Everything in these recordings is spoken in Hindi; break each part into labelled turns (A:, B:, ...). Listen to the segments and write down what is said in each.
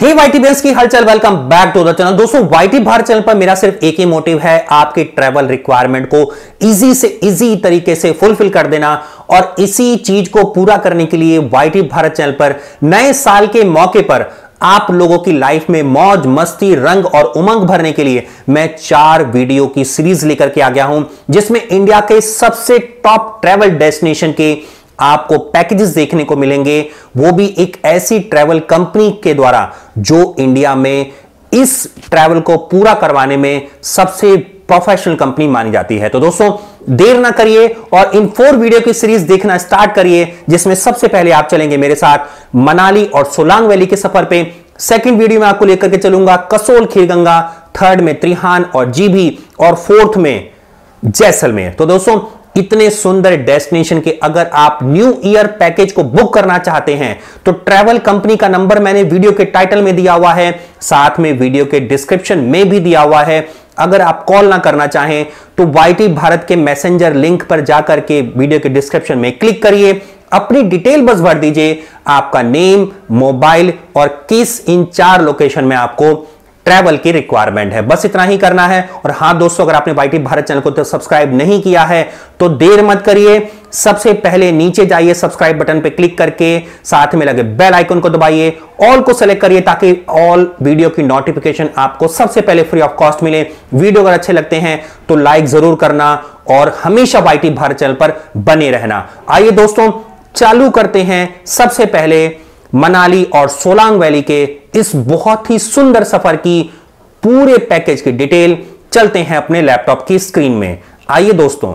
A: हे वाईटी बेंस की हलचल welcome back to the channel दोस्तों वाईटी भारत चैनल पर मेरा सिर्फ एक ही मोटिव है आपके ट्रेवल रिक्वायरमेंट को इजी से इजी तरीके से फुलफिल कर देना और इसी चीज को पूरा करने के लिए वाईटी भारत चैनल पर नए साल के मौके पर आप लोगों की लाइफ में मौज मस्ती रंग और उमंग भरने के लिए मैं चार वीडियो की सीरीज लेकर के आ गया हूं जिसमें इंडिया के सबसे टॉप ट्रेवल डेस्टिनेशन के आपको पैकेजेस देखने को मिलेंगे वो भी एक ऐसी ट्रैवल कंपनी के द्वारा जो इंडिया में इस ट्रैवल को पूरा करवाने में सबसे प्रोफेशनल कंपनी मानी जाती है तो दोस्तों देर ना करिए और इन फोर वीडियो की सीरीज देखना स्टार्ट करिए जिसमें सबसे पहले आप चलेंगे मेरे साथ मनाली और सोलांग वैली के सफर पे सेकंड वीडियो में आपको लेकर के चलूंगा कसोल खीरगंगा थर्ड में त्रिहान और जीभी और फोर्थ में जैसलमेर तो दोस्तों कितने सुंदर डेस्टिनेशन के अगर आप न्यू ईयर पैकेज को बुक करना चाहते हैं तो ट्रैवल कंपनी का नंबर मैंने वीडियो के टाइटल में दिया हुआ है साथ में वीडियो के डिस्क्रिप्शन में भी दिया हुआ है अगर आप कॉल ना करना चाहें तो वाई भारत के मैसेंजर लिंक पर जाकर के वीडियो के डिस्क्रिप्शन में क्लिक करिए अपनी डिटेल बस भर दीजिए आपका नेम मोबाइल और किस इन चार लोकेशन में आपको ट्रैवल की रिक्वायरमेंट है बस इतना ही करना है और हाँ दोस्तों अगर आपने वाई भारत चैनल को तो सब्सक्राइब नहीं किया है तो देर मत करिए सबसे पहले नीचे जाइए सब्सक्राइब बटन पर क्लिक करके साथ में लगे बेल आइकन को दबाइए ऑल को सेलेक्ट करिए ताकि ऑल वीडियो की नोटिफिकेशन आपको सबसे पहले फ्री ऑफ कॉस्ट मिले वीडियो अगर अच्छे लगते हैं तो लाइक जरूर करना और हमेशा वाई भारत चैनल पर बने रहना आइए दोस्तों चालू करते हैं सबसे पहले मनाली और सोलांग वैली के इस बहुत ही सुंदर सफर की पूरे पैकेज की डिटेल चलते हैं अपने लैपटॉप की स्क्रीन में आइए दोस्तों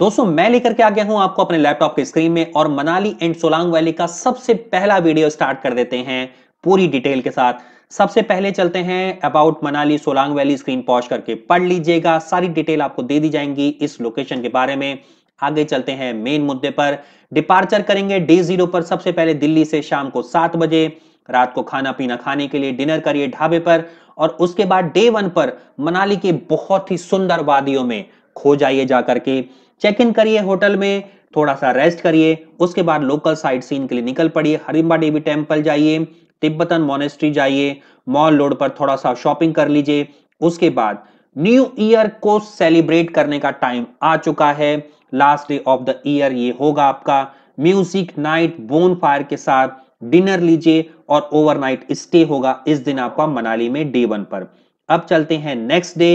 A: दोस्तों मैं लेकर के आ गया हूं आपको अपने लैपटॉप की स्क्रीन में और मनाली एंड सोलांग वैली का सबसे पहला वीडियो स्टार्ट कर देते हैं पूरी डिटेल के साथ सबसे पहले चलते हैं about Manali Solang valley screen पहुंच करके पढ़ लीजिएगा सारी डिटेल आपको दे दी जाएंगी इस लोकेशन के बारे में आगे चलते हैं मेन मुद्दे पर डिपार्चर करेंगे डे जीरो पर सबसे पहले दिल्ली से शाम को सात बजे रात को खाना पीना खाने के लिए डिनर करिए ढाबे पर और उसके बाद डे वन पर मनाली के बहुत ही सुंदर वादियों में खो जाइए जाकर के चेक इन करिए होटल में थोड़ा सा रेस्ट करिए उसके बाद लोकल साइट सीन के लिए निकल पड़िए हरिम्बा देवी टेम्पल जाइए तिब्बतन मोनेस्ट्री जाइए मॉल रोड पर थोड़ा सा शॉपिंग कर लीजिए उसके बाद न्यू ईयर को सेलिब्रेट करने का टाइम आ चुका है last day of the year ये होगा आपका म्यूजिक नाइट बोन फायर के साथ डिनर लीजिए और ओवरनाइट स्टे होगा इस दिन आपका मनाली में डे वन पर अब चलते हैं नेक्स्ट डे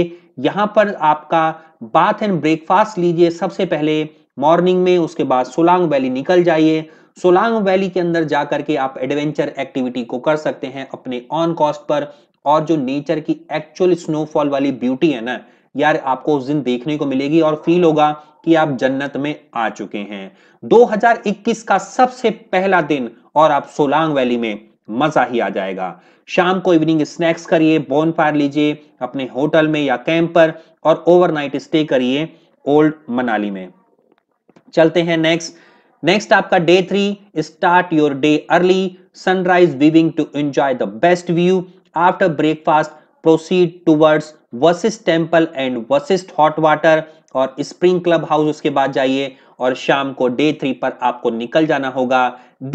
A: यहां पर आपका बाथ एंड ब्रेकफास्ट लीजिए सबसे पहले मॉर्निंग में उसके बाद सोलांग वैली निकल जाइए सोलांग वैली के अंदर जाकर के आप एडवेंचर एक्टिविटी को कर सकते हैं अपने ऑन कॉस्ट पर और जो नेचर की एक्चुअल स्नोफॉल वाली ब्यूटी है ना यार आपको उस दिन देखने को मिलेगी और फील होगा कि आप जन्नत में आ चुके हैं 2021 का सबसे पहला दिन और आप सोलांग वैली में मजा ही आ जाएगा शाम को इवनिंग स्नैक्स करिए बोन फायर लीजिए अपने होटल में या कैंप पर और ओवरनाइट स्टे करिए ओल्ड मनाली में चलते हैं नेक्स्ट नेक्स्ट आपका day three start your day early sunrise viewing to enjoy the best view after breakfast proceed towards Vashisht temple and Vashisht hot water और स्प्रिंग क्लब हाउस उसके बाद जाइए और शाम को डे थ्री पर आपको निकल जाना होगा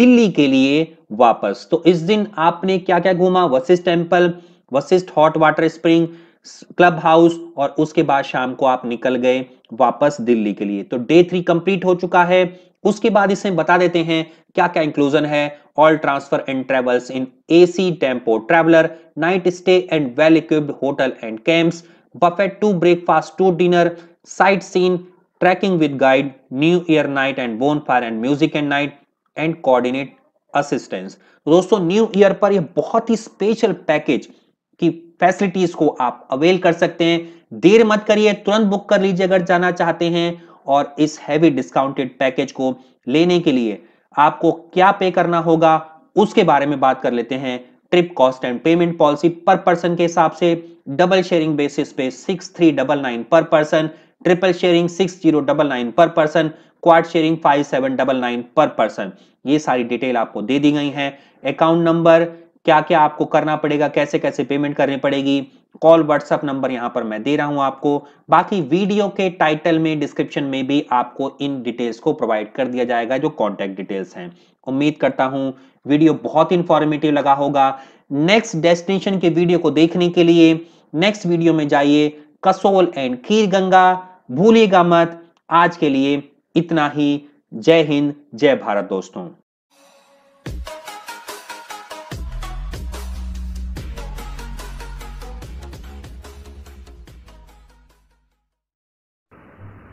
A: दिल्ली के लिए वापस तो इस दिन आपने क्या क्या घूमा Vashisht temple Vashisht hot water spring club house और उसके बाद शाम को आप निकल गए वापस दिल्ली के लिए तो डे थ्री कंप्लीट हो चुका है उसके बाद इसमें बता देते हैं क्या क्या इंक्लूजन है all transfer and travels in AC tempo traveler, night stay and well-equipped hotel and camps, buffet to breakfast to dinner, sightseeing, trekking with guide, new year night and bonfire and music and night and coordinate assistance दोस्तों न्यू ईयर पर यह बहुत ही स्पेशल पैकेज की फैसिलिटीज को आप अवेल कर सकते हैं देर मत करिए तुरंत बुक कर लीजिए अगर जाना चाहते हैं और इस हैवी डिस्काउंटेड पैकेज को लेने के लिए आपको क्या पे करना होगा उसके बारे में बात कर लेते हैं trip cost and payment policy per person के हिसाब से डबल शेयरिंग बेसिस पे six three double nine per person triple sharing six zero double nine per person quad sharing five seven double nine per person ये सारी डिटेल आपको दे दी गई है अकाउंट नंबर क्या क्या आपको करना पड़ेगा कैसे कैसे पेमेंट करनी पड़ेगी कॉल व्हाट्सअप नंबर यहाँ पर मैं दे रहा हूं आपको बाकी वीडियो के टाइटल में डिस्क्रिप्शन में भी आपको इन डिटेल्स को प्रोवाइड कर दिया जाएगा जो कॉन्टैक्ट डिटेल्स हैं उम्मीद करता हूँ वीडियो बहुत इंफॉर्मेटिव लगा होगा नेक्स्ट डेस्टिनेशन के वीडियो को देखने के लिए नेक्स्ट वीडियो में जाइए कसोल एंड खीर गंगा भूलिएगा मत आज के लिए इतना ही जय हिंद जय भारत दोस्तों